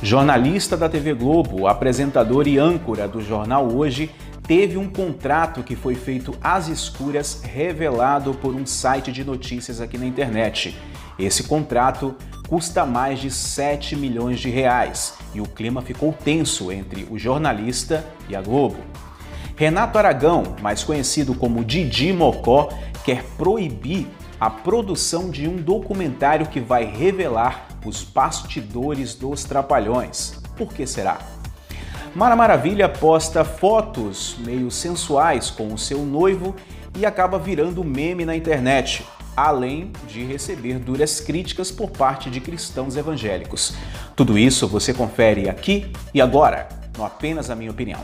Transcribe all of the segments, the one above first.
Jornalista da TV Globo, apresentador e âncora do jornal Hoje, teve um contrato que foi feito às escuras revelado por um site de notícias aqui na internet. Esse contrato custa mais de 7 milhões de reais e o clima ficou tenso entre o jornalista e a Globo. Renato Aragão, mais conhecido como Didi Mocó, quer proibir a produção de um documentário que vai revelar os bastidores dos trapalhões. Por que será? Mara Maravilha posta fotos meio sensuais com o seu noivo e acaba virando meme na internet, além de receber duras críticas por parte de cristãos evangélicos. Tudo isso você confere aqui e agora, no Apenas a Minha Opinião.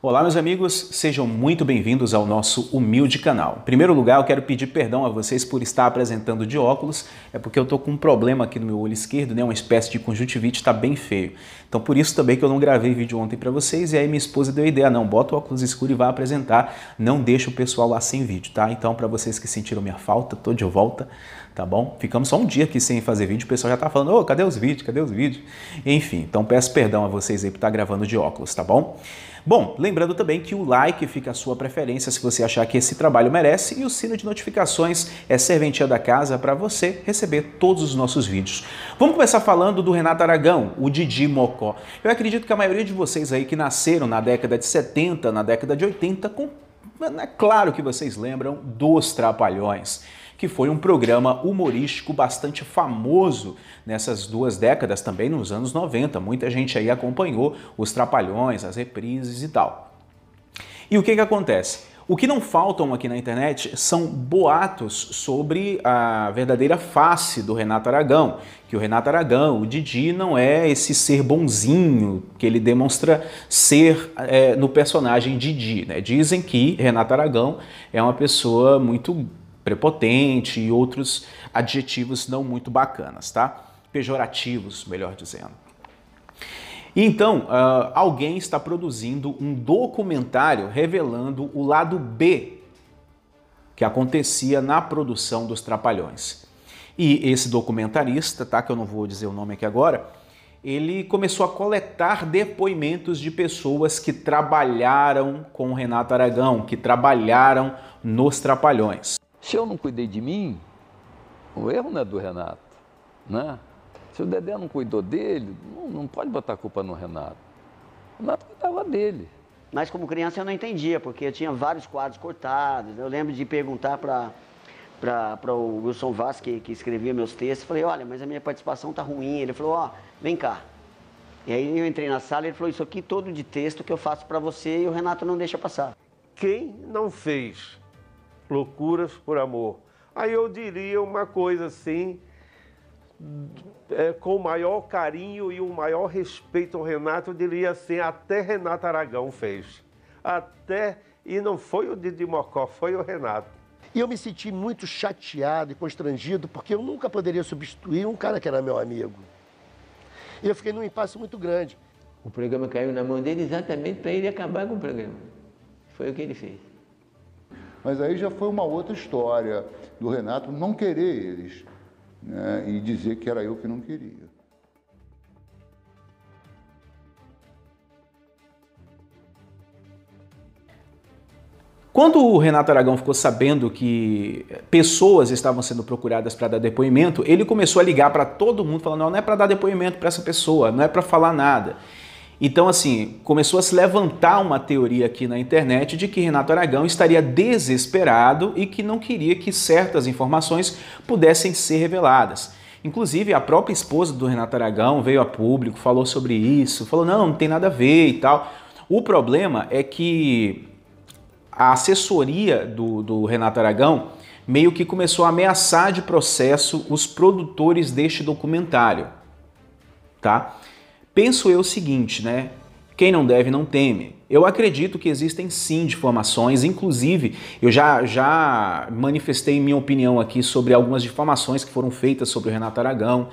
Olá, meus amigos, sejam muito bem-vindos ao nosso humilde canal. Em primeiro lugar, eu quero pedir perdão a vocês por estar apresentando de óculos, é porque eu tô com um problema aqui no meu olho esquerdo, né? Uma espécie de conjuntivite, está bem feio. Então, por isso também que eu não gravei vídeo ontem para vocês, e aí minha esposa deu a ideia: não, bota o óculos escuro e vai apresentar, não deixa o pessoal lá sem vídeo, tá? Então, para vocês que sentiram minha falta, tô de volta, tá bom? Ficamos só um dia aqui sem fazer vídeo, o pessoal já tá falando, ô, oh, cadê os vídeos, cadê os vídeos? Enfim, então peço perdão a vocês aí por estar tá gravando de óculos, tá bom? Bom, lembrando também que o like fica a sua preferência se você achar que esse trabalho merece e o sino de notificações é serventia da casa para você receber todos os nossos vídeos. Vamos começar falando do Renato Aragão, o Didi Mocó. Eu acredito que a maioria de vocês aí que nasceram na década de 70, na década de 80, com é claro que vocês lembram dos Trapalhões, que foi um programa humorístico bastante famoso nessas duas décadas, também nos anos 90. Muita gente aí acompanhou os Trapalhões, as reprises e tal. E o que, que acontece? O que não faltam aqui na internet são boatos sobre a verdadeira face do Renato Aragão, que o Renato Aragão, o Didi, não é esse ser bonzinho que ele demonstra ser é, no personagem Didi. Né? Dizem que Renato Aragão é uma pessoa muito prepotente e outros adjetivos não muito bacanas, tá? Pejorativos, melhor dizendo. Então, uh, alguém está produzindo um documentário revelando o lado B que acontecia na produção dos Trapalhões. E esse documentarista, tá, que eu não vou dizer o nome aqui agora, ele começou a coletar depoimentos de pessoas que trabalharam com Renato Aragão, que trabalharam nos Trapalhões. Se eu não cuidei de mim, o erro não é do Renato, né? Se o Dedé não cuidou dele, não, não pode botar a culpa no Renato. O Renato cuidava dele. Mas como criança eu não entendia, porque tinha vários quadros cortados. Eu lembro de perguntar para para o Wilson Vaz, que, que, escrevia meus textos, falei, olha, mas a minha participação tá ruim. Ele falou, ó, oh, vem cá. E aí eu entrei na sala e ele falou, isso aqui todo de texto que eu faço para você e o Renato não deixa passar. Quem não fez loucuras por amor? Aí eu diria uma coisa assim, é, com o maior carinho e o maior respeito ao Renato, eu diria assim, até Renato Aragão fez. Até, e não foi o Didi Mocó, foi o Renato. E eu me senti muito chateado e constrangido, porque eu nunca poderia substituir um cara que era meu amigo. E eu fiquei num impasse muito grande. O programa caiu na mão dele exatamente para ele acabar com o programa. Foi o que ele fez. Mas aí já foi uma outra história do Renato não querer eles né, e dizer que era eu que não queria. Quando o Renato Aragão ficou sabendo que pessoas estavam sendo procuradas para dar depoimento, ele começou a ligar para todo mundo falando: não, não é para dar depoimento para essa pessoa, não é para falar nada. Então, assim, começou a se levantar uma teoria aqui na internet de que Renato Aragão estaria desesperado e que não queria que certas informações pudessem ser reveladas. Inclusive, a própria esposa do Renato Aragão veio a público, falou sobre isso, falou: não, não tem nada a ver e tal. O problema é que a assessoria do, do Renato Aragão meio que começou a ameaçar de processo os produtores deste documentário, tá? Penso eu o seguinte, né? Quem não deve não teme. Eu acredito que existem sim difamações, inclusive eu já, já manifestei minha opinião aqui sobre algumas difamações que foram feitas sobre o Renato Aragão,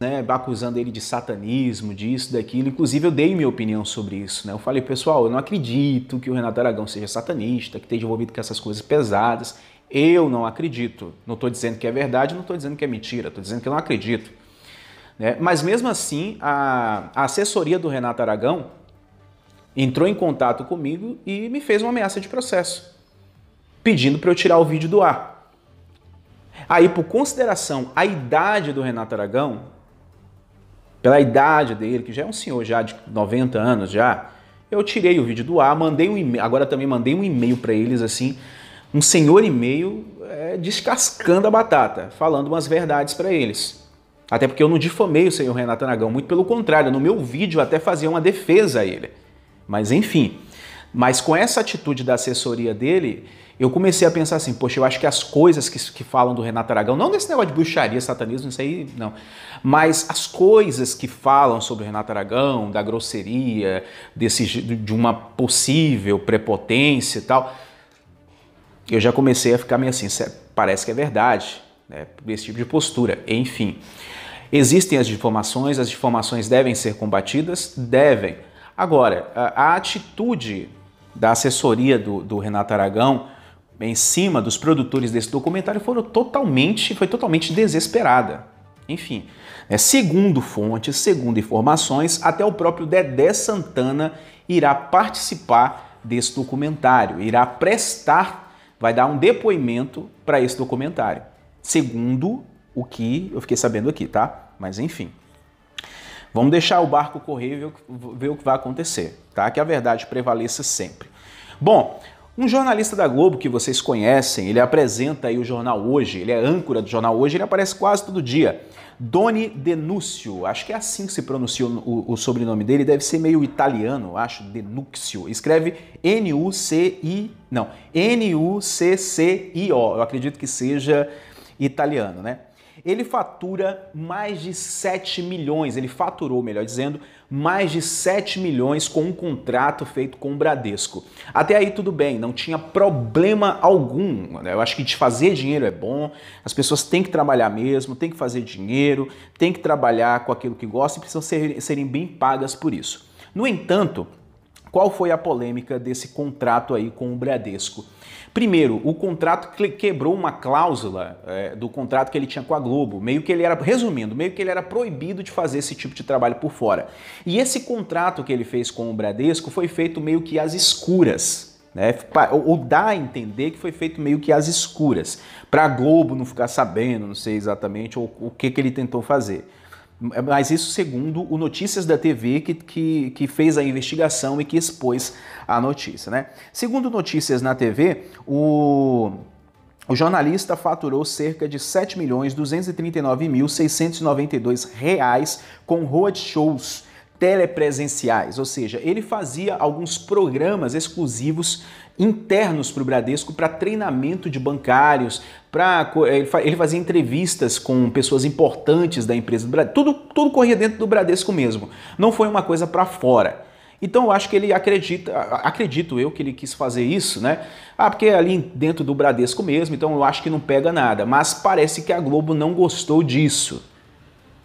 né, acusando ele de satanismo, disso, daquilo. Inclusive, eu dei minha opinião sobre isso. Né? Eu falei, pessoal, eu não acredito que o Renato Aragão seja satanista, que esteja envolvido com essas coisas pesadas. Eu não acredito. Não estou dizendo que é verdade, não estou dizendo que é mentira, estou dizendo que eu não acredito. Né? Mas mesmo assim, a, assessoria do Renato Aragão entrou em contato comigo e me fez uma ameaça de processo, pedindo para eu tirar o vídeo do ar. Aí, por consideração à idade do Renato Aragão, pela idade dele, que já é um senhor já de 90 anos já, eu tirei o vídeo do ar, mandei um e-mail, agora também mandei um e-mail para eles assim, um senhor e-mail é, descascando a batata, falando umas verdades para eles. Até porque eu não difamei o senhor Renato Aragão, muito pelo contrário, no meu vídeo até fazia uma defesa a ele. Mas enfim, mas com essa atitude da assessoria dele, eu comecei a pensar assim, poxa, eu acho que as coisas que, que falam do Renato Aragão, não desse negócio de bruxaria, satanismo, isso aí não, mas as coisas que falam sobre o Renato Aragão, da grosseria, desse, de uma possível prepotência e tal, eu já comecei a ficar meio assim, parece que é verdade, né, esse tipo de postura, enfim. Existem as difamações, as difamações devem ser combatidas? Devem. Agora, a, a atitude da assessoria do, do, Renato Aragão em cima dos produtores desse documentário foram totalmente, foi totalmente desesperada. Enfim, né, segundo fontes, segundo informações, até o próprio Dedé Santana irá participar desse documentário, irá prestar, vai dar um depoimento para esse documentário, segundo o que eu fiquei sabendo aqui, tá? Mas enfim. Vamos deixar o barco correr e ver, o que vai acontecer, tá? Que a verdade prevaleça sempre. Bom, um jornalista da Globo que vocês conhecem, ele apresenta aí o jornal Hoje, ele é âncora do jornal Hoje, ele aparece quase todo dia. Doni Denúcio, acho que é assim que se pronuncia o, o sobrenome dele, deve ser meio italiano, acho, Denúcio. Escreve N-U-C-I, não, N-U-C-C-I-O, eu acredito que seja italiano, né? ele fatura mais de 7 milhões, ele faturou, melhor dizendo, mais de 7 milhões com um contrato feito com o Bradesco. Até aí tudo bem, não tinha problema algum. Né? Eu acho que de fazer dinheiro é bom, as pessoas têm que trabalhar mesmo, têm que fazer dinheiro, têm que trabalhar com aquilo que gostam e precisam ser, serem bem pagas por isso. No entanto, qual foi a polêmica desse contrato aí com o Bradesco? Primeiro, o contrato quebrou uma cláusula é, do contrato que ele tinha com a Globo. Meio que ele era, resumindo, meio que ele era proibido de fazer esse tipo de trabalho por fora. E esse contrato que ele fez com o Bradesco foi feito meio que às escuras. Né, ou dá a entender que foi feito meio que às escuras, para a Globo não ficar sabendo, não sei exatamente ou, o que, que ele tentou fazer. É, mas isso segundo o Notícias da TV, que, que, que, fez a investigação e que expôs a notícia. Né? Segundo Notícias na TV, o, o jornalista faturou cerca de R$ 7.239.692 com road shows telepresenciais, ou seja, ele fazia alguns programas exclusivos internos para o Bradesco para treinamento de bancários, para eh, ele fazia entrevistas com pessoas importantes da empresa do Bradesco, tudo, tudo corria dentro do Bradesco mesmo, não foi uma coisa para fora. Então eu acho que ele acredita, acredito eu que ele quis fazer isso, né? Ah, porque é ali dentro do Bradesco mesmo, então eu acho que não pega nada, mas parece que a Globo não gostou disso.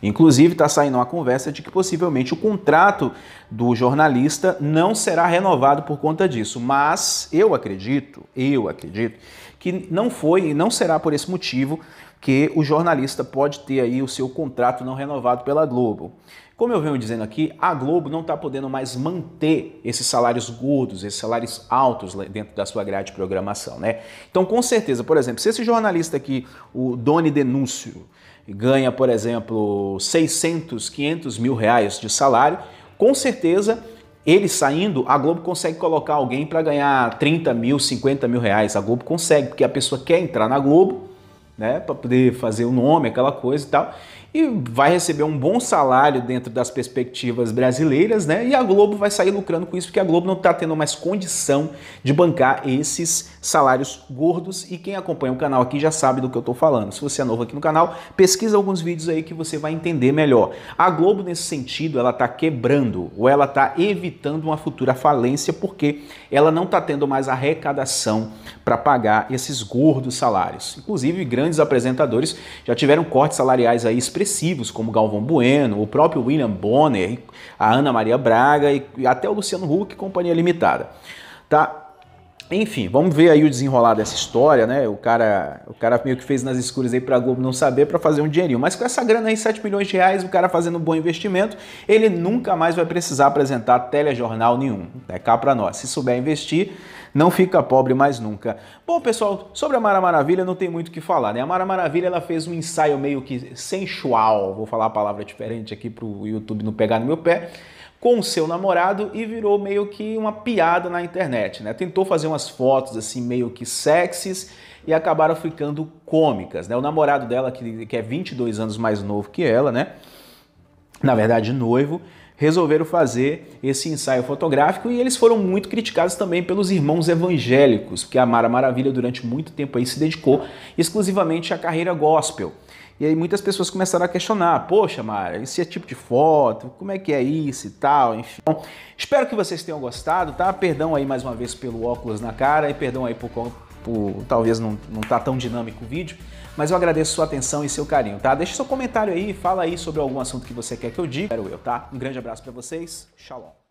Inclusive, está saindo uma conversa de que possivelmente o contrato do jornalista não será renovado por conta disso. Mas eu acredito, eu acredito, que não foi e não será por esse motivo que o jornalista pode ter aí o seu contrato não renovado pela Globo. Como eu venho dizendo aqui, a Globo não está podendo mais manter esses salários gordos, esses salários altos dentro da sua grade de programação, né? Então, com certeza, por exemplo, se esse jornalista aqui, o Doni Denúncio, ganha, por exemplo, 600, 500 mil reais de salário, com certeza ele saindo, a Globo consegue colocar alguém para ganhar 30 mil, 50 mil reais. A Globo consegue, porque a pessoa quer entrar na Globo, né, para poder fazer o nome, aquela coisa e tal e vai receber um bom salário dentro das perspectivas brasileiras, né? E a Globo vai sair lucrando com isso, porque a Globo não está tendo mais condição de bancar esses salários gordos. E quem acompanha o canal aqui já sabe do que eu estou falando. Se você é novo aqui no canal, pesquisa alguns vídeos aí que você vai entender melhor. A Globo, nesse sentido, ela está quebrando ou ela está evitando uma futura falência, porque ela não está tendo mais arrecadação para pagar esses gordos salários. Inclusive, grandes apresentadores já tiveram cortes salariais aí expressivos expressivos, como Galvão Bueno, o próprio William Bonner, a Ana Maria Braga e até o Luciano Huck Companhia Limitada. Tá? Enfim, vamos ver aí o desenrolar dessa história, né? O cara, o cara meio que fez nas escuras aí pra Globo não saber para fazer um dinheirinho. Mas com essa grana aí, 7 milhões de reais, o cara fazendo um bom investimento, ele nunca mais vai precisar apresentar telejornal nenhum. É cá para nós. Se souber investir, não fica pobre mais nunca. Bom, pessoal, sobre a Mara Maravilha não tem muito o que falar, né? A Mara Maravilha ela fez um ensaio meio que sensual, vou falar a palavra diferente aqui pro YouTube não pegar no meu pé com o seu namorado e virou meio que uma piada na internet, né? Tentou fazer umas fotos assim meio que sexys e acabaram ficando cômicas, né? O namorado dela, que, que é 22 anos mais novo que ela, né? Na verdade, noivo, resolveram fazer esse ensaio fotográfico e eles foram muito criticados também pelos irmãos evangélicos, porque a Mara Maravilha durante muito tempo aí se dedicou exclusivamente à carreira gospel. E aí muitas pessoas começaram a questionar: poxa, Mara, esse é tipo de foto, como é que é isso e tal, enfim. Bom, espero que vocês tenham gostado, tá? Perdão aí mais uma vez pelo óculos na cara e perdão aí por, por talvez não, não tá tão dinâmico o vídeo, mas eu agradeço sua atenção e seu carinho, tá? Deixa seu comentário aí, fala aí sobre algum assunto que você quer que eu diga. Quero eu, tá? Um grande abraço para vocês, shalom.